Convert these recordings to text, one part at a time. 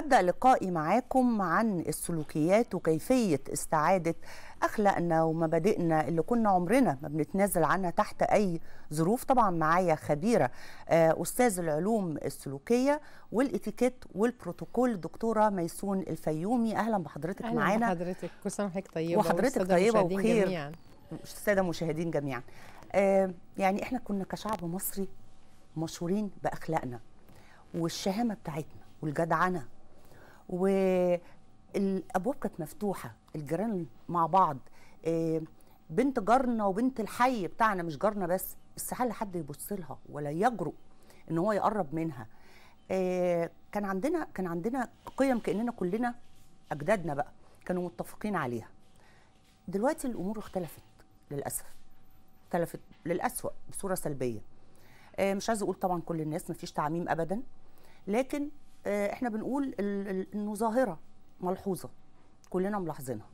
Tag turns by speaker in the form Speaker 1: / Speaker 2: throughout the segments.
Speaker 1: ببدأ لقائي معاكم عن السلوكيات وكيفية استعادة أخلاقنا ومبادئنا اللي كنا عمرنا ما بنتنازل عنها تحت أي ظروف طبعا معايا خبيرة آه، أستاذ العلوم السلوكية والإتيكيت والبروتوكول دكتوره ميسون الفيومي أهلا بحضرتك أهلا معانا أهلا
Speaker 2: بحضرتك كل سنة وحضرتك طيبة وحضرتك طيبة وخير جميعا.
Speaker 1: السادة مشاهدين جميعا آه يعني إحنا كنا كشعب مصري مشهورين بأخلاقنا والشهامة بتاعتنا والجدعنة والابواب كانت مفتوحه الجيران مع بعض آه، بنت جارنا وبنت الحي بتاعنا مش جارنا بس استحاله حد يبص لها ولا يجرؤ ان هو يقرب منها آه، كان عندنا كان عندنا قيم كاننا كلنا اجدادنا بقى كانوا متفقين عليها دلوقتي الامور اختلفت للاسف اختلفت للاسوء بصوره سلبيه آه، مش عايزه اقول طبعا كل الناس مفيش تعميم ابدا لكن آه، احنا بنقول انه ظاهره ملحوظه كلنا ملاحظينها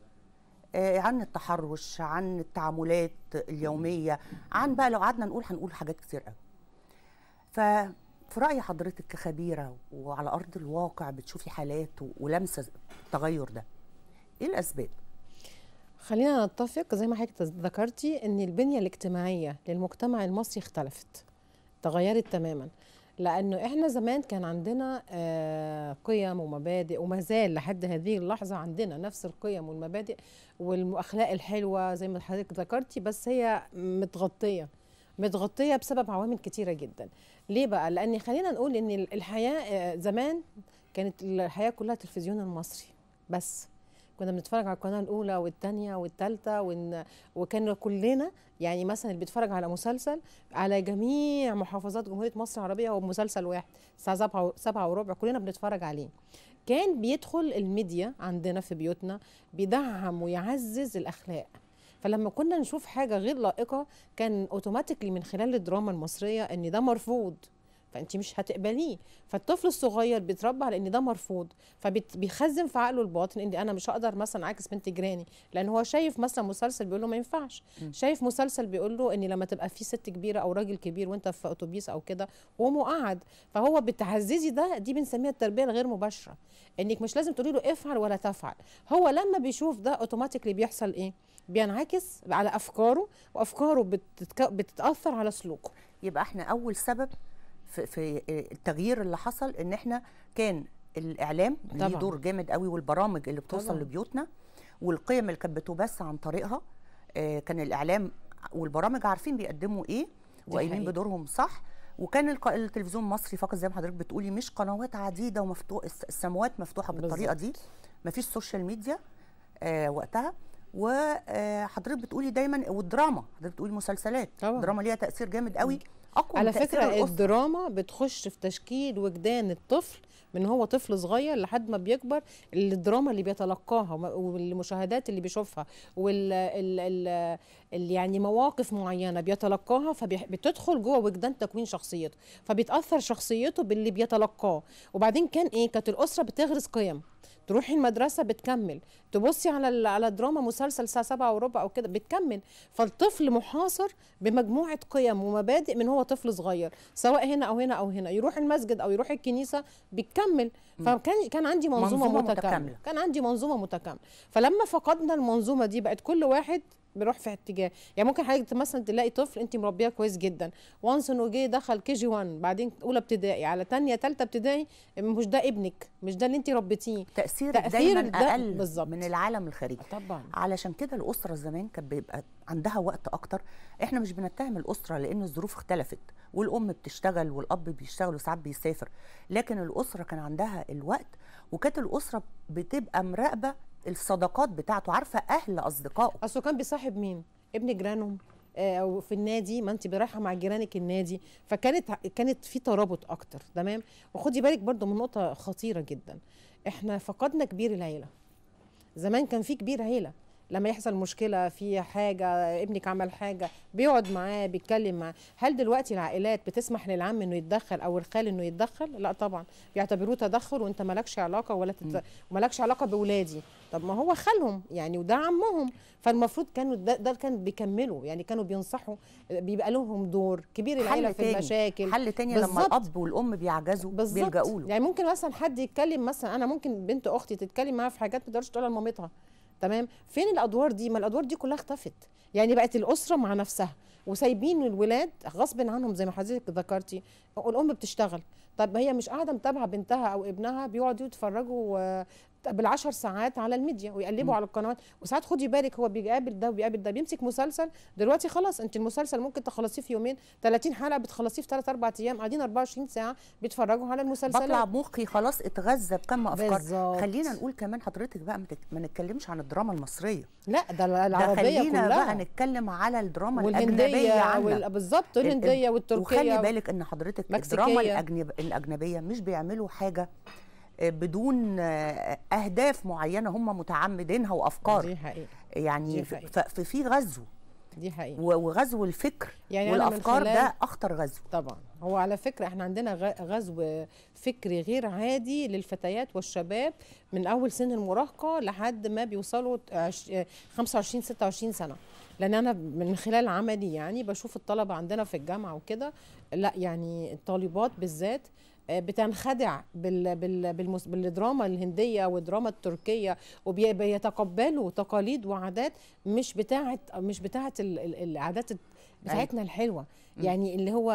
Speaker 1: آه، عن التحرش عن التعاملات اليوميه عن بقى لو قعدنا نقول هنقول حاجات كتير قوي ففي راي حضرتك كخبيره وعلى ارض الواقع بتشوفي حالات ولمسه التغير ده
Speaker 2: ايه الاسباب خلينا نتفق زي ما حضرتك ذكرتي ان البنيه الاجتماعيه للمجتمع المصري اختلفت تغيرت تماما لانه احنا زمان كان عندنا آه، قيم ومبادئ وما زال لحد هذه اللحظه عندنا نفس القيم والمبادئ والاخلاق الحلوه زي ما حضرتك ذكرتي بس هي متغطيه متغطيه بسبب عوامل كتيره جدا ليه بقى لان خلينا نقول ان الحياه آه، زمان كانت الحياه كلها تلفزيون المصري بس كنا بنتفرج على القناه الاولى والثانيه والثالثه ون... وكان كلنا يعني مثلا اللي بيتفرج على مسلسل على جميع محافظات جمهوريه مصر العربيه هو مسلسل واحد الساعه 7 7 وربع كلنا بنتفرج عليه كان بيدخل الميديا عندنا في بيوتنا بيدعم ويعزز الاخلاق فلما كنا نشوف حاجه غير لائقه كان اوتوماتيكلي من خلال الدراما المصريه ان ده مرفوض فانت مش هتقبليه فالطفل الصغير بيتربى على ان ده مرفوض فبيخزن في عقله الباطن ان انا مش هقدر مثلا عكس بنت جيراني لان هو شايف مثلا مسلسل بيقول له ما ينفعش شايف مسلسل بيقول له ان لما تبقى في ست كبيره او راجل كبير وانت في اتوبيس او كده قوم قعد فهو بتعززي ده دي بنسميها التربيه الغير مباشره انك مش لازم تقولي له افعل ولا تفعل هو لما بيشوف ده اوتوماتيكلي بيحصل ايه بينعكس على افكاره وافكاره بتتك...
Speaker 1: بتتاثر على سلوكه يبقى احنا اول سبب في آه، التغيير اللي حصل ان احنا كان الاعلام طبعا. ليه دور جامد قوي والبرامج اللي بتوصل طبعا. لبيوتنا والقيم اللي كانت بتبث عن طريقها آه كان الاعلام والبرامج عارفين بيقدموا ايه وقايمين بدورهم صح وكان التلفزيون المصري فقط زي ما حضرتك بتقولي مش قنوات عديده ومفتوح السموات مفتوحه بالطريقه دي مفيش سوشيال ميديا آه وقتها وحضرتك آه، بتقولي دايما والدراما حضرتك بتقولي مسلسلات طبعا. الدراما ليها تاثير جامد قوي اقوى على فكره الدراما بتخش في تشكيل وجدان
Speaker 2: الطفل من هو طفل صغير لحد ما بيكبر الدراما اللي بيتلقاها والمشاهدات اللي بيشوفها وال اللي يعني مواقف معينه بيتلقاها فبتدخل جوه وجدان تكوين شخصيته فبيتاثر شخصيته باللي بيتلقاه وبعدين كان ايه كانت الاسره بتغرس قيم تروحي المدرسه بتكمل تبصي على على دراما مسلسل الساعه 7 وربع او كده بتكمل فالطفل محاصر بمجموعه قيم ومبادئ من هو طفل صغير سواء هنا او هنا او هنا يروح المسجد او يروح الكنيسه بتكمل فكان كان عندي منظومه, منظومة متكاملة. متكامله كان عندي منظومه متكامله فلما فقدنا المنظومه دي بقت كل واحد بيروح في اتجاه يعني ممكن حضرتك مثلا تلاقي طفل انت مربيه كويس جدا وانس انه جه دخل كي جي 1 بعدين اولى ابتدائي على ثانيه ثالثه ابتدائي مش ده ابنك مش ده اللي انت ربيتيه تاثير, تأثير دايما اقل بالزبط. من
Speaker 1: العالم الخارجي آه، طبعا علشان كده الاسره زمان كانت بيبقى عندها وقت اكتر احنا مش بنتهم الاسره لان الظروف اختلفت والام بتشتغل والاب بيشتغل وساعات بيسافر لكن الاسره كان عندها الوقت وكانت الاسره بتبقى مراقبه الصداقات بتاعته عارفه اهل اصدقائه اصله كان بيصاحب مين
Speaker 2: ابن جيرانهم آه، او في النادي ما انت رايحه مع جيرانك النادي فكانت كانت في ترابط اكتر تمام وخدي بالك برضو من نقطه خطيره جدا احنا فقدنا كبير العيله زمان كان في كبير عيله لما يحصل مشكله في حاجه ابنك عمل حاجه بيقعد معاه بيتكلم معاه هل دلوقتي العائلات بتسمح للعم انه يتدخل او الخال انه يتدخل لا طبعا بيعتبروه تدخل وانت مالكش علاقه ولا تت... مالكش علاقه باولادي طب ما هو خالهم يعني وده عمهم فالمفروض كانوا ده, ده كان بيكملوا يعني كانوا بينصحوا بيبقى لهم دور كبير العيله في المشاكل حل تاني بالزبط. لما الاب والام بيعجزوا بيلجأوا له يعني ممكن مثلا حد يتكلم مثلا انا ممكن بنت اختي تتكلم معاها في حاجات ما تقدرش تقولها لمامتها تمام فين الادوار دي ما الادوار دي كلها اختفت يعني بقت الاسره مع نفسها وسايبين الولاد غصب عنهم زي ما حضرتك ذكرتي الام بتشتغل طب هي مش قاعده متابعه بنتها او ابنها بيقعدوا يتفرجوا بالعشر ساعات على الميديا ويقلبوا م. على القنوات وساعات خدي بالك هو بيقابل ده وبيقابل ده بيمسك مسلسل دلوقتي خلاص انت المسلسل ممكن تخلصيه في يومين 30 حلقه بتخلصيه في 3 4 ايام قاعدين 24 ساعه بيتفرجوا على المسلسل بطلع
Speaker 1: مخي خلاص اتغذى بكم افكار بالزبط. خلينا نقول كمان حضرتك بقى ما نتكلمش عن الدراما المصريه لا ده العربيه ده خلينا كلها. بقى نتكلم على الدراما الاجنبيه بالظبط الهنديه والتركيه وخلي بالك ان حضرتك الدراما الاجنبيه مش بيعملوا حاجه بدون اهداف معينه هم متعمدينها وافكار دي حقيقة. يعني دي حقيقة. ففي غزو دي حقيقة وغزو الفكر يعني والافكار ده اخطر غزو طبعا
Speaker 2: هو على فكره احنا عندنا غزو فكري غير عادي للفتيات والشباب من اول سن المراهقه لحد ما بيوصلوا 25 26 سنه لان انا من خلال عملي يعني بشوف الطلبه عندنا في الجامعه وكده لا يعني الطالبات بالذات آه، بتنخدع بال بال بالمس... بالدراما الهنديه والدراما التركيه وبيتقبلوا تقاليد وعادات مش بتاعت مش بتاعت العادات أيوة. بتاعتنا الحلوه يعني اللي هو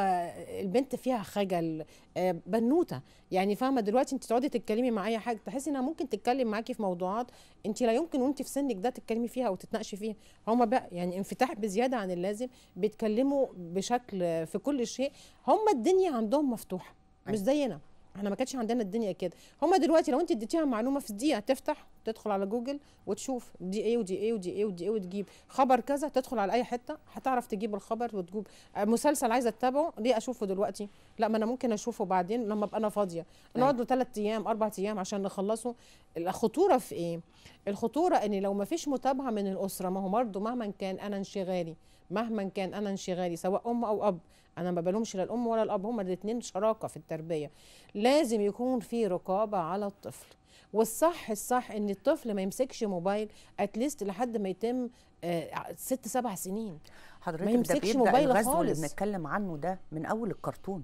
Speaker 2: البنت فيها خجل آه، بنوته يعني فاهمه دلوقتي انت تقعدي تتكلمي مع اي حاجه تحسي انها ممكن تتكلم معاكي في موضوعات انت لا يمكن وانت في سنك ده تتكلمي فيها او تتناقشي فيها هما بقى يعني انفتاح بزياده عن اللازم بيتكلموا بشكل في كل شيء هما الدنيا عندهم مفتوحه مش أيوة. زينا احنا ما كانش عندنا الدنيا كده هما دلوقتي لو انت اديتيها معلومه في دقيقه تفتح تدخل على جوجل وتشوف دي ايه ودي ايه ودي ايه ودي ايه وتجيب خبر كذا تدخل على اي حته هتعرف تجيب الخبر وتجيب آه، مسلسل عايزه تتابعه ليه اشوفه دلوقتي لا ما انا ممكن اشوفه بعدين لما ابقى انا فاضيه نقعد أيوة. له ثلاث ايام اربع ايام عشان نخلصه الخطوره في ايه الخطوره ان لو ما فيش متابعه من الاسره ما هو برضه مهما كان انا انشغالي مهما كان انا انشغالي سواء ام او اب انا ما بلومش لا الام ولا الاب هما الاثنين شراكه في التربيه لازم يكون في رقابه على الطفل والصح الصح ان الطفل ما يمسكش موبايل اتليست لحد ما يتم آه ست سبع سنين حضرتك ما يمسكش موبايل خالص اللي بنتكلم
Speaker 1: عنه ده من اول الكرتون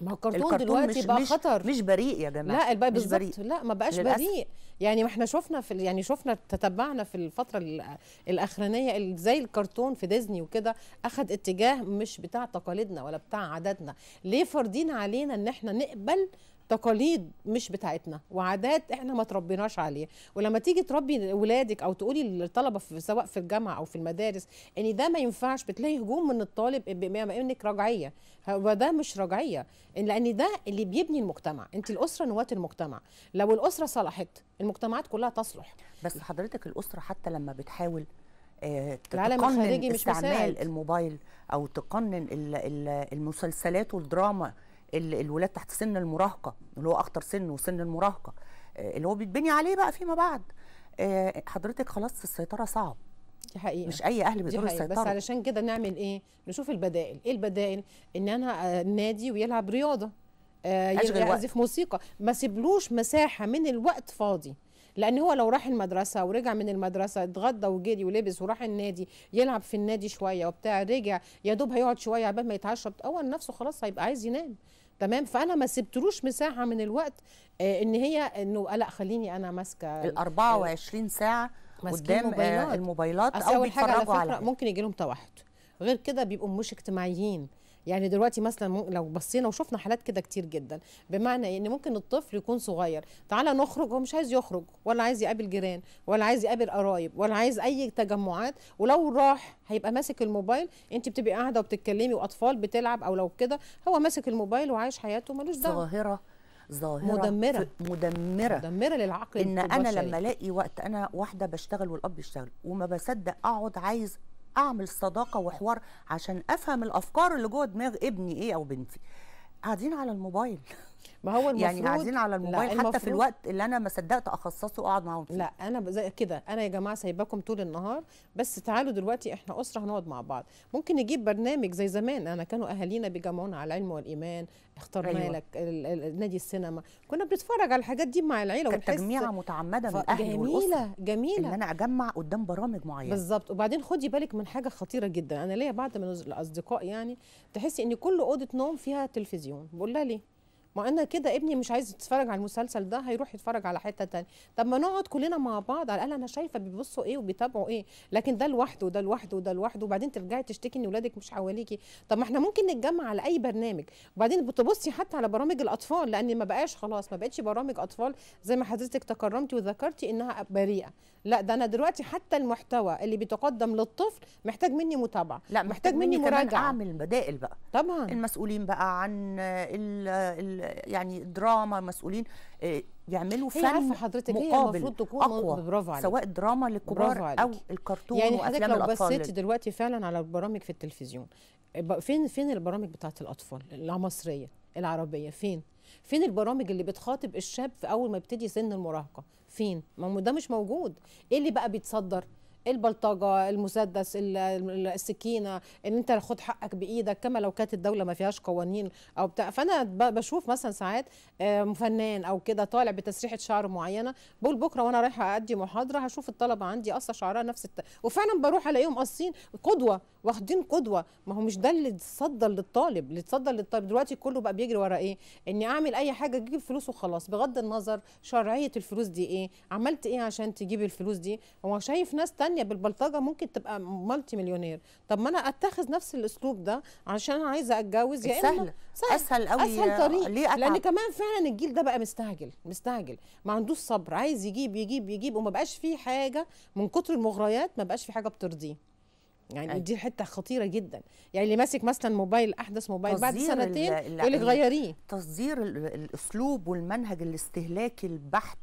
Speaker 1: ما هو الكرتون دلوقتي مش بقى خطر مش بريء يا جماعه لا البقى مش بريء لا ما بقاش للأسف. بريء
Speaker 2: يعني ما احنا شفنا في يعني شفنا تتبعنا في الفتره الاخرانيه زي الكرتون في ديزني وكده اخذ اتجاه مش بتاع تقاليدنا ولا بتاع عاداتنا ليه فارضين علينا ان احنا نقبل تقاليد مش بتاعتنا وعادات احنا ما تربيناش عليها ولما تيجي تربي اولادك او تقولي للطلبه في سواء في الجامعه او في المدارس ان ده ما ينفعش بتلاقي هجوم من الطالب بما انك رجعيه هو ده مش رجعيه لان ده اللي بيبني المجتمع انت الاسره نواه المجتمع لو الاسره صلحت المجتمعات كلها تصلح بس حضرتك
Speaker 1: الاسره حتى لما بتحاول آه، تقنن مش استعمال مساعد. الموبايل او تقنن المسلسلات والدراما الولاد تحت سن المراهقه اللي هو اخطر سن وسن المراهقه آه، اللي هو بيتبني عليه بقى فيما بعد آه، حضرتك خلاص السيطره صعب
Speaker 2: دي حقيقة. مش اي اهل بيقدروا السيطره بس علشان كده نعمل ايه نشوف البدائل ايه البدائل ان انا آه، نادي ويلعب رياضه آه يعزف موسيقى ما سيبلوش مساحه من الوقت فاضي لان هو لو راح المدرسه ورجع من المدرسه اتغدى وجري ولبس وراح النادي يلعب في النادي شويه وبتاع رجع يا دوب هيقعد شويه عبال ما يتعشى اول نفسه خلاص هيبقى عايز ينام تمام فانا ما سبتلوش مساحه من الوقت آه، ان هي انه آه، لا خليني انا ماسكه ال 24 ساعه قدام آه، الموبايلات, الموبايلات او بيتفرجوا على, على ممكن يجي لهم توحد غير كده بيبقوا مش اجتماعيين يعني دلوقتي مثلا لو بصينا وشفنا حالات كده كتير جدا بمعنى ان ممكن الطفل يكون صغير تعالى نخرج هو مش عايز يخرج ولا عايز يقابل جيران ولا عايز يقابل قرايب ولا عايز اي تجمعات ولو راح هيبقى ماسك الموبايل انت بتبقي قاعده وبتتكلمي واطفال بتلعب او لو كده هو ماسك الموبايل وعايش حياته ملوش دعوه ظاهره
Speaker 1: ظاهره مدمره مدمره مدمره للعقل ان انا لما الاقي وقت انا واحده بشتغل والاب بيشتغل وما بصدق اقعد عايز اعمل صداقه وحوار عشان افهم الافكار اللي جوه دماغ ابني ايه او بنتي قاعدين على الموبايل ما هو يعني المفروض يعني قاعدين على الموبايل حتى في الوقت اللي انا ما صدقت اخصصه واقعد معاهم فيه لا
Speaker 2: انا زي كده انا يا جماعه سايباكم طول النهار بس تعالوا دلوقتي احنا اسره هنقعد مع بعض ممكن نجيب برنامج زي زمان انا كانوا اهالينا بيجمعونا على العلم والايمان اختار أيوة. مالك نادي السينما كنا بنتفرج على الحاجات دي مع العيله كانت تجميعه متعمده من الاهل جميله والأسرة. جميله ان انا
Speaker 1: اجمع قدام برامج معينه
Speaker 2: بالظبط وبعدين خدي بالك من حاجه خطيره جدا انا ليا بعض من الاصدقاء يعني تحسي ان كل اوضه نوم فيها تلفزيون بقول لها ليه ما انا كده ابني مش عايز يتفرج على المسلسل ده هيروح يتفرج على حته تانية طب ما نقعد كلنا مع بعض على الاقل انا شايفه بيبصوا ايه وبيتابعوا ايه لكن ده لوحده وده لوحده وده لوحده وبعدين ترجعي تشتكي ان ولادك مش حواليكي طب ما احنا ممكن نتجمع على اي برنامج وبعدين بتبصي حتى على برامج الاطفال لان ما بقاش خلاص ما بقتش برامج اطفال زي ما حضرتك تكرمتي وذكرتي انها بريئه لا ده انا دلوقتي حتى المحتوى اللي بيتقدم للطفل محتاج مني متابعه لا محتاج, محتاج مني, مني مراجعه اعمل
Speaker 1: بدائل بقى طبعا المسؤولين بقى عن الـ الـ يعني دراما مسؤولين آه، يعملوا فن عارفه حضرتك هي المفروض تكون اقوى برافو عليك سواء دراما
Speaker 2: للكبار او
Speaker 1: الكرتون يعني حضرتك لو بصيتي
Speaker 2: دلوقتي فعلا على البرامج في التلفزيون آه، فين فين البرامج بتاعت الاطفال المصريه العربيه فين فين البرامج اللي بتخاطب الشاب في اول ما يبتدي سن المراهقه فين ما ده مش موجود ايه اللي بقى بيتصدر البلطجه المسدس السكينه ان انت خد حقك بايدك كما لو كانت الدوله ما فيهاش قوانين او بتاع فانا بشوف مثلا ساعات آه، فنان او كده طالع بتسريحه شعر معينه بقول بكره وانا رايحه ادي محاضره هشوف الطلبه عندي قصه شعرها نفس الت... وفعلا بروح الاقيهم قاصين قدوه واخدين قدوه ما هو مش ده اللي تصدر للطالب اللي تصدر للطالب دلوقتي كله بقى بيجري ورا ايه اني اعمل اي حاجه اجيب فلوس وخلاص بغض النظر شرعيه الفلوس دي ايه عملت ايه عشان تجيب الفلوس دي هو شايف ناس تانية ثانيه بالبلطجه ممكن تبقى مالتي مليونير طب ما انا اتخذ نفس الاسلوب ده عشان انا عايزه اتجوز يا سهل. اما سهل اسهل
Speaker 1: قوي اسهل طريق ليه أتعب. لان
Speaker 2: كمان فعلا الجيل ده بقى مستعجل مستعجل ما عندوش صبر عايز يجيب يجيب يجيب وما بقاش فيه حاجه من كتر المغريات ما بقاش في حاجه بترضيه يعني أي. أيوة. دي حته خطيره جدا يعني اللي ماسك مثلا موبايل احدث موبايل بعد سنتين اللي غيريه
Speaker 1: تصدير الاسلوب والمنهج الاستهلاكي البحت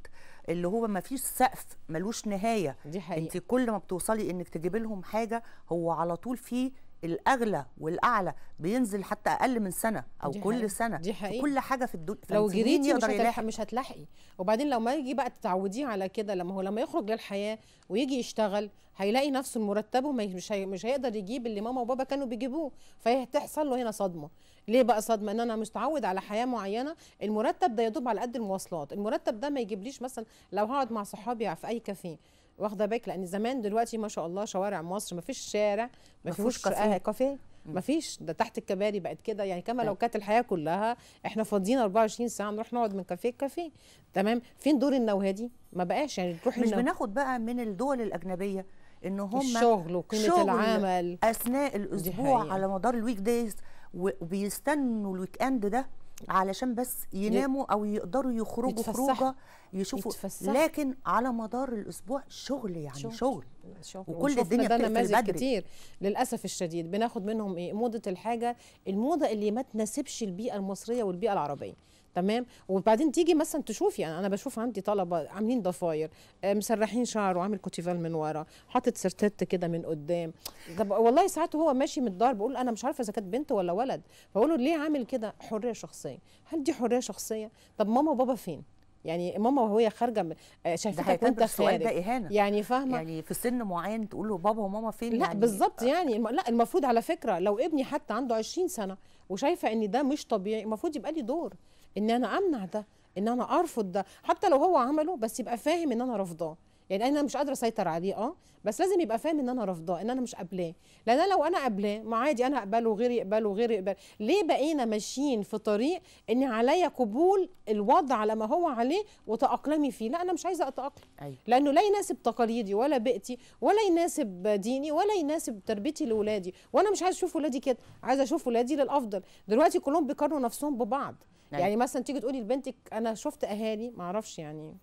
Speaker 1: اللي هو ما فيش سقف ملوش نهايه دي حقيقة. انت كل ما بتوصلي انك تجيبي لهم حاجه هو على طول فيه الاغلى والاعلى بينزل حتى اقل من سنه او دي كل حقيقة. سنه دي حقيقة. كل حاجه في الدنيا لو جريتي مش, هتلح...
Speaker 2: مش هتلاحقي وبعدين لو ما يجي بقى تعوديه على كده لما هو لما يخرج للحياه ويجي يشتغل هيلاقي نفسه مرتبه مش هي... مش هيقدر يجيب اللي ماما وبابا كانوا بيجيبوه فهتحصل له هنا صدمه ليه بقى صدمه ان انا متعود على حياه معينه المرتب ده يدوب على قد المواصلات المرتب ده ما يجيبليش مثلا لو هقعد مع صحابي في اي كافيه واخده بالك لان زمان دلوقتي ما شاء الله شوارع مصر ما فيش شارع ما فيهوش كافيه ما فيش ده تحت الكباري بقت كده يعني كما لو طيب. كانت الحياه كلها احنا فاضيين 24 ساعه نروح نقعد من كافيه لكافيه تمام فين دور النواه دي ما بقاش يعني تروح مش بناخد
Speaker 1: بقى من الدول الاجنبيه ان هم الشغل وقيمه العمل اثناء الاسبوع على مدار الويك دايز وبيستنوا الويك اند ده علشان بس يناموا او يقدروا يخرجوا خروجه يشوفوا يتفسح. لكن على مدار الاسبوع شغل يعني شغل, شغل.
Speaker 2: شغل. وكل الدنيا بتنزل كتير للاسف الشديد بناخد منهم ايه موضه الحاجه الموضه اللي ما تناسبش البيئه المصريه والبيئه العربيه تمام وبعدين تيجي مثلا تشوفي يعني انا بشوف عندي طلبه عاملين ضفاير آه، مسرحين شعره عامل كوتيفال من ورا حاطط سرتات كده من قدام طب والله ساعات وهو ماشي من الدار بقول انا مش عارفه اذا كانت بنت ولا ولد فاقول له ليه عامل كده حريه شخصيه هل دي حريه شخصيه طب ماما وبابا فين يعني ماما وهي خارجه آه، شايفتك وانت خارج ده اهانه يعني فاهمه يعني في سن معين تقول له بابا وماما فين لا يعني بالظبط يعني لا المفروض على فكره لو ابني حتى عنده 20 سنه وشايفه ان ده مش طبيعي المفروض يبقى لي دور ان انا امنع ده ان انا ارفض ده حتى لو هو عمله بس يبقى فاهم ان انا رافضاه يعني انا مش قادره اسيطر عليه اه بس لازم يبقى فاهم ان انا رافضاه ان انا مش قابلاه لان انا لو انا قابلاه ما عادي انا اقبله غير يقبله غير يقبل ليه بقينا ماشيين في طريق ان عليا قبول الوضع على ما هو عليه وتاقلمي فيه لا انا مش عايزه اتاقلم أيوة. لانه لا يناسب تقاليدي ولا بيئتي ولا يناسب ديني ولا يناسب تربيتي لاولادي وانا مش عايزه اشوف ولادي كده عايزه اشوف ولادي للافضل دلوقتي كلهم بيقارنوا نفسهم ببعض نعم. يعني مثلا تيجي تقولي لبنتك انا شفت اهالي ما اعرفش يعني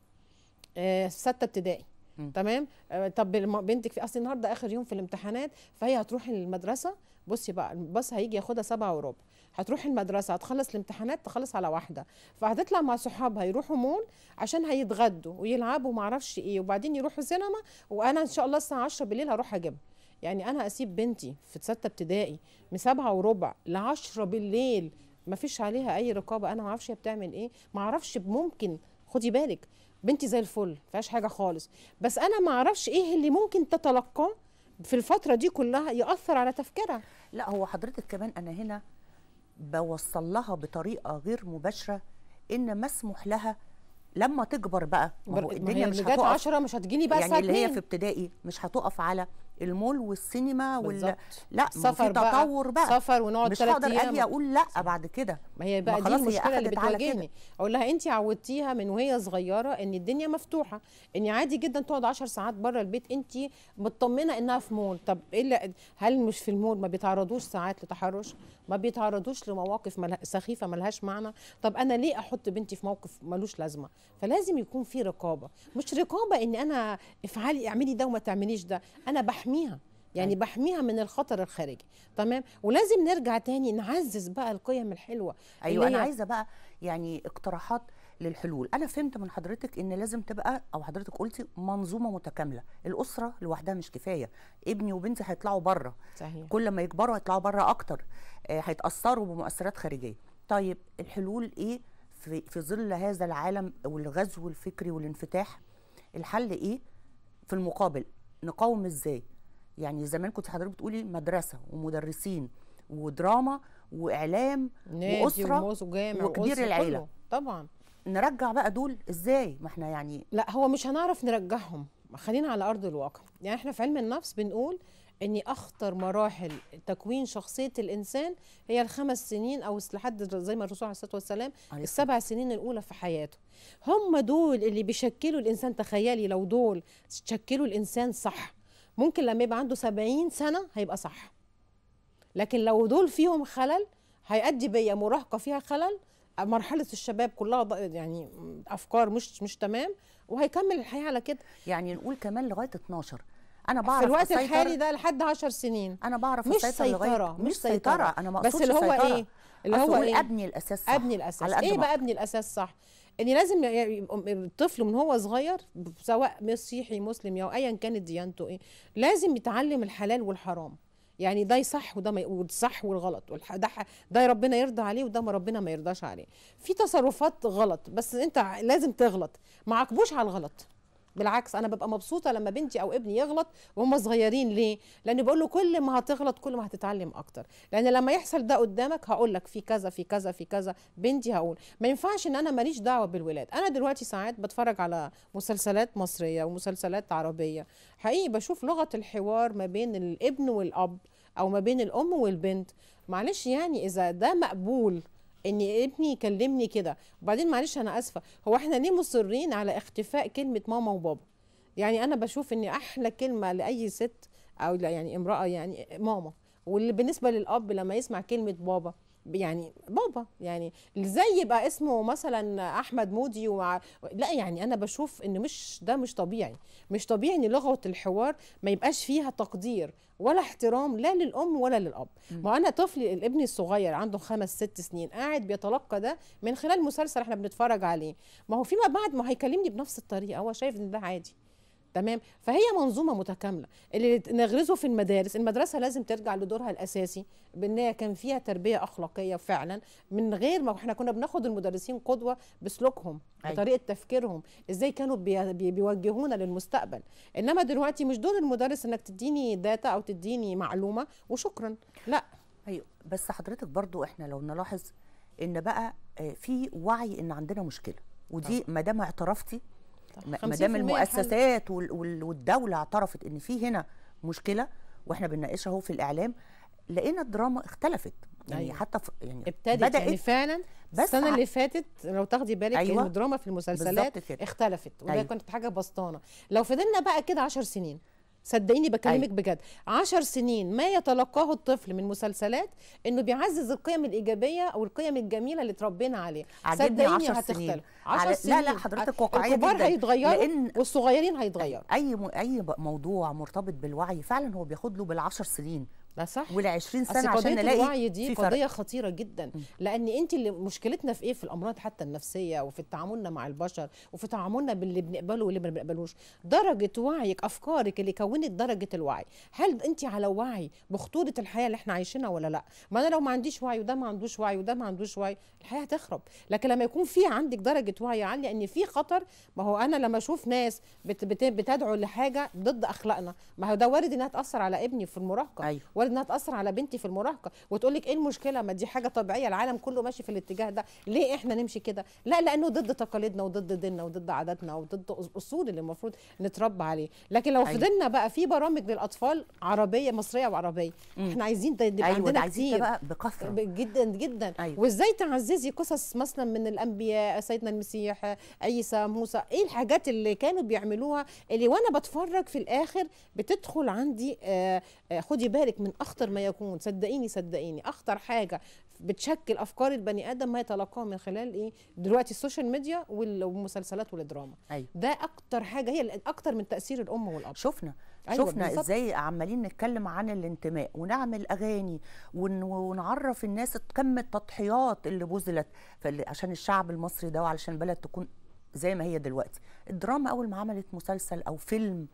Speaker 2: آه سته ابتدائي تمام آه طب بنتك في اصل النهارده اخر يوم في الامتحانات فهي هتروح المدرسه بصي بقى الباص هيجي ياخدها سبعة وربع هتروح المدرسه هتخلص الامتحانات تخلص على واحده فهتطلع مع صحابها يروحوا مول عشان هيتغدوا ويلعبوا ما اعرفش ايه وبعدين يروحوا سينما وانا ان شاء الله الساعه 10 بالليل هروح اجيبها يعني انا اسيب بنتي في سته ابتدائي من سبعة وربع ل 10 بالليل ما فيش عليها اي رقابه انا ما اعرفش هي بتعمل ايه ما اعرفش ممكن خدي بالك بنتي زي الفل ما فيهاش حاجه خالص بس انا ما اعرفش ايه اللي
Speaker 1: ممكن تتلقاه في الفتره دي كلها ياثر على تفكيرها لا هو حضرتك كمان انا هنا بوصل لها بطريقه غير مباشره ان مسموح لها لما تكبر بقى ما هو الدنيا مش هتقف 10 مش هتجيني بقى يعني اللي هي في ابتدائي مش هتقف على المول والسينما وال لا سفر في تطور بقى, بقى سفر ونقعد مش هقدر اجي اقول لا بعد كده ما هي بقى ما دي المشكله اللي بتواجهني اقول لها انت
Speaker 2: عودتيها من وهي صغيره ان الدنيا مفتوحه ان عادي جدا تقعد 10 ساعات بره البيت انت مطمنه انها في مول طب إيه الا هل مش في المول ما بيتعرضوش ساعات لتحرش ما بيتعرضوش لمواقف مل... سخيفه ملهاش معنى طب انا ليه احط بنتي في موقف ملوش لازمه فلازم يكون في رقابه مش رقابه ان انا افعلي اعملي ده وما تعمليش ده انا بح بحميها يعني أيوة. بحميها من الخطر الخارجي تمام ولازم نرجع
Speaker 1: تاني نعزز بقى القيم الحلوه ايوه انا عايزه بقى يعني اقتراحات للحلول انا فهمت من حضرتك ان لازم تبقى او حضرتك قلتي منظومه متكامله الاسره لوحدها مش كفايه ابني وبنتي هيطلعوا بره صحيح. كل ما يكبروا هيطلعوا بره اكتر آه، هيتاثروا بمؤثرات خارجيه طيب الحلول ايه في, في ظل هذا العالم والغزو الفكري والانفتاح الحل ايه في المقابل نقاوم ازاي يعني زمان كنت حضرتك بتقولي مدرسه ومدرسين ودراما واعلام واسره وجامع وكبير العيله كله. طبعا نرجع
Speaker 2: بقى دول ازاي ما احنا يعني لا هو مش هنعرف نرجعهم خلينا على ارض الواقع يعني احنا في علم النفس بنقول ان اخطر مراحل تكوين شخصيه الانسان هي الخمس سنين او لحد زي ما الرسول عليه الصلاه والسلام السبع سنين الاولى في حياته هم دول اللي بيشكلوا الانسان تخيلي لو دول شكلوا الانسان صح ممكن لما يبقى عنده 70 سنه هيبقى صح لكن لو دول فيهم خلل هيؤدي بيا مراهقه فيها خلل مرحله الشباب كلها يعني افكار مش مش تمام وهيكمل الحياه على كده يعني نقول كمان لغايه 12
Speaker 1: انا بعرف في الوقت الحالي ده
Speaker 2: لحد 10 سنين انا بعرف مش سيطره لغاية... مش سيطره, انا ما بس اللي هو سيطرة. ايه اللي هو إيه؟ ابني الاساس صح ابني الاساس ايه بقى ابني الاساس صح ان يعني لازم الطفل من هو صغير سواء مسيحي مسلم او ايا كانت ديانته ايه لازم يتعلم الحلال والحرام يعني ده صح وده ما صح والغلط ده ده ربنا يرضى عليه وده ما ربنا ما يرضاش عليه في تصرفات غلط بس انت لازم تغلط ما عاقبوش على الغلط بالعكس انا ببقى مبسوطه لما بنتي او ابني يغلط وهم صغيرين ليه لان بقول له كل ما هتغلط كل ما هتتعلم اكتر لان لما يحصل ده قدامك هقول لك في كذا في كذا في كذا بنتي هقول ما ينفعش ان انا ماليش دعوه بالولاد انا دلوقتي ساعات بتفرج على مسلسلات مصريه ومسلسلات عربيه حقيقي بشوف لغه الحوار ما بين الابن والاب او ما بين الام والبنت معلش يعني اذا ده مقبول ان ابني يكلمني كده وبعدين معلش انا اسفه هو احنا ليه مصرين على اختفاء كلمه ماما وبابا يعني انا بشوف ان احلى كلمه لاي ست او يعني امراه يعني ماما واللي بالنسبه للاب لما يسمع كلمه بابا يعني بابا يعني ازاي يبقى اسمه مثلا احمد مودي ومع لا يعني انا بشوف ان مش ده مش طبيعي مش طبيعي ان لغه الحوار ما يبقاش فيها تقدير ولا احترام لا للام ولا للاب ما انا طفلي الابن الصغير عنده خمس ست سنين قاعد بيتلقى ده من خلال مسلسل احنا بنتفرج عليه ما هو فيما بعد ما هيكلمني بنفس الطريقه هو شايف ان ده عادي تمام فهي منظومه متكامله اللي نغرزه في المدارس المدرسه لازم ترجع لدورها الاساسي بان هي كان فيها تربيه اخلاقيه فعلا من غير ما احنا كنا بناخد المدرسين قدوه بسلوكهم أيوة. بطريقه تفكيرهم ازاي كانوا بي بيوجهونا للمستقبل انما دلوقتي مش دور
Speaker 1: المدرس انك تديني داتا او تديني معلومه وشكرا لا ايوه بس حضرتك برضو احنا لو نلاحظ ان بقى آه، في وعي ان عندنا مشكله ودي ما دام اعترفتي ما دام المؤسسات والدوله اعترفت ان في هنا مشكله واحنا بنناقشها اهو في الاعلام لقينا الدراما اختلفت يعني أيوة. حتى يعني ابتدت بدأت يعني فعلا بس السنه اللي
Speaker 2: فاتت لو تاخدي بالك أيوة. الدراما في المسلسلات اختلفت وده أيوة. كانت حاجه بسطانه لو فضلنا بقى كده 10 سنين صدقيني بكلمك أيوة. بجد عشر سنين ما يتلقاه الطفل من مسلسلات انه بيعزز القيم الايجابيه او القيم الجميله اللي اتربينا عليها صدقيني هتختلف 10 سنين لا لا حضرتك واقعيه الكبار هيتغيروا لأن
Speaker 1: والصغيرين هيتغيروا اي اي موضوع مرتبط بالوعي فعلا هو بياخد له بالعشر سنين ده صح ولا 20 سنه عشان نلاقي الوعي دي قضيه
Speaker 2: خطيره جدا لان انت اللي مشكلتنا في ايه في الامراض حتى النفسيه وفي تعاملنا مع البشر وفي تعاملنا باللي بنقبله واللي ما بنقبلوش درجه وعيك افكارك اللي كونت درجه الوعي هل انت على وعي بخطوره الحياه اللي احنا عايشينها ولا لا ما انا لو ما عنديش وعي وده ما عندوش وعي وده ما عندوش وعي الحياه هتخرب لكن لما يكون في عندك درجه وعي عاليه ان في خطر ما هو انا لما اشوف ناس بتدعو لحاجه ضد اخلاقنا ما هو ده وارد انها تاثر على ابني في المراهقه أيوه. وارد انها تاثر على بنتي في المراهقه وتقول لك ايه المشكله ما دي حاجه طبيعيه العالم كله ماشي في الاتجاه ده ليه احنا نمشي كده لا لانه ضد تقاليدنا وضد ديننا وضد عاداتنا وضد اصول اللي المفروض نتربى عليه لكن لو أيوة. فضلنا بقى في برامج للاطفال عربيه مصريه وعربيه مم. احنا عايزين ده يبقى أيوة عندنا عايزين كتير بقى بكثره جدا جدا أيوة. وازاي تعززي قصص مثلا من الانبياء سيدنا المسيح عيسى موسى ايه الحاجات اللي كانوا بيعملوها اللي وانا بتفرج في الاخر بتدخل عندي آه, آه، خدي بالك من اخطر ما يكون صدقيني صدقيني اخطر حاجه بتشكل افكار البني ادم ما يتلقاها من خلال ايه دلوقتي السوشيال ميديا
Speaker 1: والمسلسلات والدراما أيوة. ده اكتر حاجه هي اكتر من تاثير الام والاب شفنا أيوة شفنا بالزبط. ازاي عمالين نتكلم عن الانتماء ونعمل اغاني ونعرف الناس كم التضحيات اللي بذلت عشان الشعب المصري ده وعلشان البلد تكون زي ما هي دلوقتي الدراما اول ما عملت مسلسل او فيلم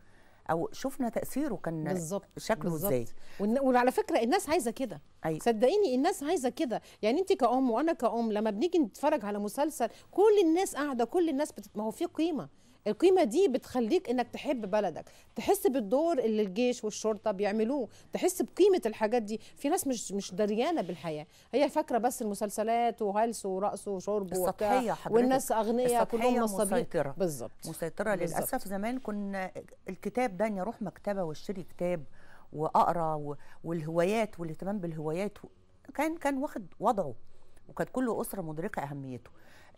Speaker 1: او شفنا تاثيره كان بالزبط. شكله ازاي وعلى فكره الناس عايزه كده صدقيني الناس
Speaker 2: عايزه كده يعني انت كأم وانا كأم لما بنيجي نتفرج على مسلسل كل الناس قاعده كل الناس بتت... ما هو في قيمه القيمه دي بتخليك انك تحب بلدك تحس بالدور اللي الجيش والشرطه بيعملوه تحس بقيمه الحاجات دي في ناس مش مش دريانه بالحياه هي فاكره بس المسلسلات وهلس ورقص وشرب السطحيه والناس اغنياء كلهم نصابين مسيطره بالظبط مسيطره بالزبط. للاسف
Speaker 1: زمان كنا الكتاب ده اني اروح مكتبه واشتري كتاب واقرا والهوايات والاهتمام بالهوايات كان كان واخد وضعه وكانت كل اسره مدركه اهميته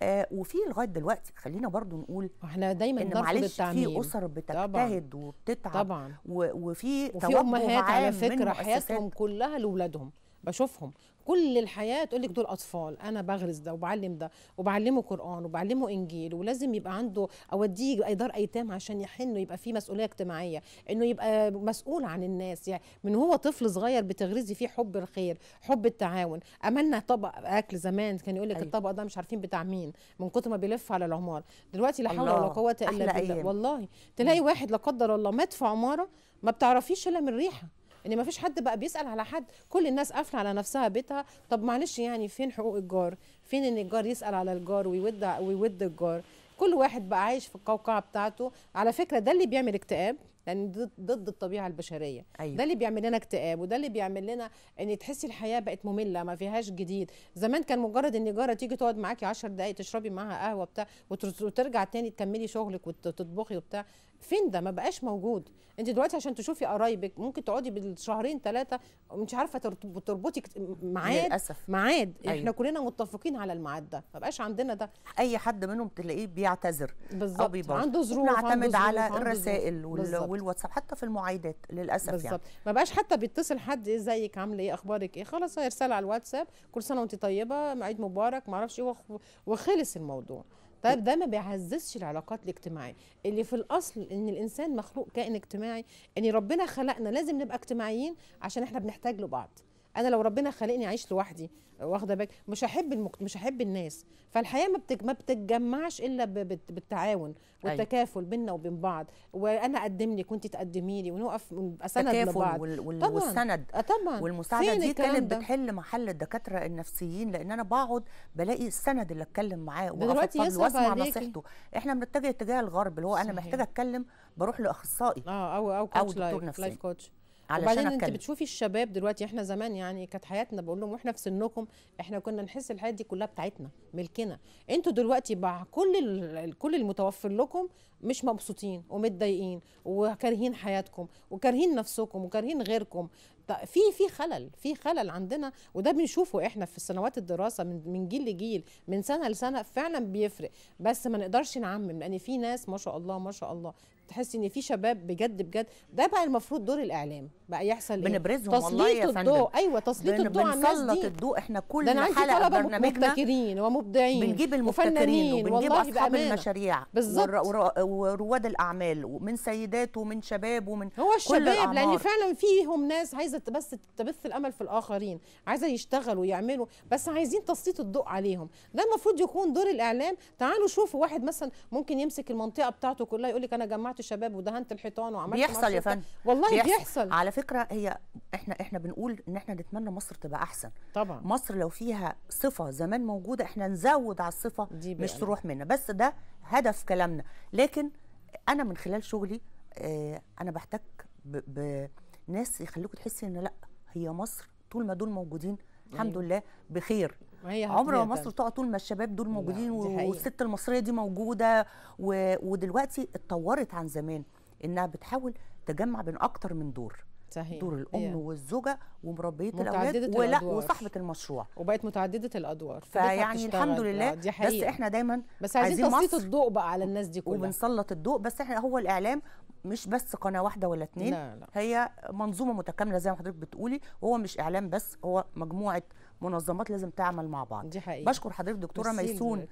Speaker 1: آه، وفي لغايه دلوقتي خلينا برضو نقول احنا دايما ان معلش في اسر بتجتهد وبتتعب طبعا
Speaker 2: وفي وفي امهات على فكره حياتهم كلها لاولادهم بشوفهم كل الحياه تقول لك دول اطفال انا بغرس ده وبعلم ده وبعلمه قران وبعلمه انجيل ولازم يبقى عنده اوديه دار ايتام عشان يحن يبقى فيه مسؤوليه اجتماعيه انه يبقى مسؤول عن الناس يعني من هو طفل صغير بتغرزي فيه حب الخير حب التعاون املنا طبق اكل زمان كان يقول لك أيوة. الطبق ده مش عارفين بتاع مين من كتر ما بيلف على العمار دلوقتي لا حول ولا قوه الا بالله والله تلاقي واحد لا قدر الله مات في عماره ما بتعرفيش الا من ريحه ان يعني ما فيش حد بقى بيسال على حد كل الناس قافله على نفسها بيتها طب معلش يعني فين حقوق الجار فين ان الجار يسال على الجار ويود ويود الجار كل واحد بقى عايش في القوقعه بتاعته على فكره ده اللي بيعمل اكتئاب لان ضد الطبيعه البشريه أيوة. ده اللي بيعمل لنا اكتئاب وده اللي بيعمل لنا ان تحسي الحياه بقت ممله ما فيهاش جديد زمان كان مجرد ان جاره تيجي تقعد معاكي 10 دقائق تشربي معاها قهوه بتاع وترجع تاني تكملي شغلك وتطبخي وبتاع فين ده ما بقاش موجود انت دلوقتي عشان تشوفي قرايبك ممكن تقعدي بالشهرين ثلاثه مش عارفه تربطي ميعاد للاسف معاد أيوة. احنا كلنا متفقين على الميعاد ده ما بقاش عندنا ده اي حد منهم تلاقيه بيعتذر بالظبط عنده ظروف نعتمد على الرسائل وال والواتساب حتى في المعايدات للاسف بالزبط. يعني ما بقاش حتى بيتصل حد إيه، زيك عامل ايه اخبارك ايه خلاص هي رساله على الواتساب كل سنه وانت طيبه عيد مبارك ما اعرفش ايه وخلص الموضوع طيب ده ما بيعززش العلاقات الاجتماعيه اللي في الاصل ان الانسان مخلوق كائن اجتماعي ان يعني ربنا خلقنا لازم نبقى اجتماعيين عشان احنا بنحتاج لبعض انا لو ربنا خلقني اعيش لوحدي واخده بالك مش هحب المك... مش هحب الناس فالحياه ما, بتج... ما بتتجمعش الا ب... بت... بالتعاون أيوة. والتكافل بينا بيننا وبين بعض وانا اقدم لك وانت تقدمي لي ونقف
Speaker 1: سند لبعض وال... وال... طبعا. والسند
Speaker 2: آه، طبعا والمساعده دي كانت
Speaker 1: بتحل محل الدكاتره النفسيين لان انا بقعد بلاقي السند اللي اتكلم معاه واقف واسمع نصيحته احنا بنتجه اتجاه الغرب اللي هو انا محتاجه اتكلم بروح لاخصائي اه او او, أو دكتور نفسي لايف كوتش وبعدين انت بتشوفي
Speaker 2: الشباب دلوقتي احنا زمان يعني كانت حياتنا بقول لهم واحنا في سنكم احنا كنا نحس الحياه دي كلها بتاعتنا ملكنا انتوا دلوقتي مع كل كل المتوفر لكم مش مبسوطين ومتضايقين وكارهين حياتكم وكارهين نفسكم وكارهين غيركم في في خلل في خلل عندنا وده بنشوفه احنا في سنوات الدراسه من من جيل لجيل من سنه لسنه فعلا بيفرق بس ما نقدرش نعمم لان في ناس ما شاء الله ما شاء الله تحسي ان في شباب بجد بجد ده بقى المفروض دور الاعلام بقى يحصل ايه بنبرزهم والله يا فندم الضوء ايوه تسليط الضوء على الناس دي الضوء
Speaker 1: احنا كل ده أنا حلقه برنامجنا
Speaker 2: مبتكرين ومبدعين بنجيب المفكرين وبنجيب اصحاب المشاريع بالظبط
Speaker 1: ورواد الاعمال ومن سيدات ومن شباب ومن هو الشباب لان
Speaker 2: فعلا فيهم ناس عايزه بس تبث الامل في الاخرين عايزه يشتغلوا ويعملوا بس عايزين تسليط الضوء عليهم ده المفروض يكون دور الاعلام تعالوا شوفوا واحد مثلا ممكن يمسك المنطقه بتاعته كلها يقول لك انا جمعت شباب ودهنت الحيطان وعملت بيحصل يا فندم والله بيحصل. بيحصل
Speaker 1: على فكره هي احنا احنا بنقول ان احنا نتمنى مصر تبقى احسن طبعا مصر لو فيها صفه زمان موجوده احنا نزود على الصفه دي مش تروح منا بس ده هدف كلامنا لكن انا من خلال شغلي آه انا بحتك بناس يخليكم تحسي ان لا هي مصر طول ما دول موجودين الحمد أيوة. لله بخير عمر ما مصر تقع طول ما الشباب دول موجودين والست المصريه دي موجوده و... ودلوقتي اتطورت عن زمان انها بتحاول تجمع بين اكتر من دور صحيح. دور الام هي. والزوجه ومربيه الاولاد ولا وصاحبه المشروع
Speaker 2: وبقت متعدده الادوار فيعني الحمد لله دي حقيقة. بس احنا
Speaker 1: دايما بس عايزين تسليط الضوء بقى على الناس دي كلها وبنسلط الضوء بس احنا هو الاعلام مش بس قناه واحده ولا اتنين لا لا. هي منظومه متكامله زي ما حضرتك بتقولي وهو مش اعلام بس هو مجموعه منظمات لازم تعمل مع بعض دي حقيقة. بشكر حضرتك دكتوره ميسون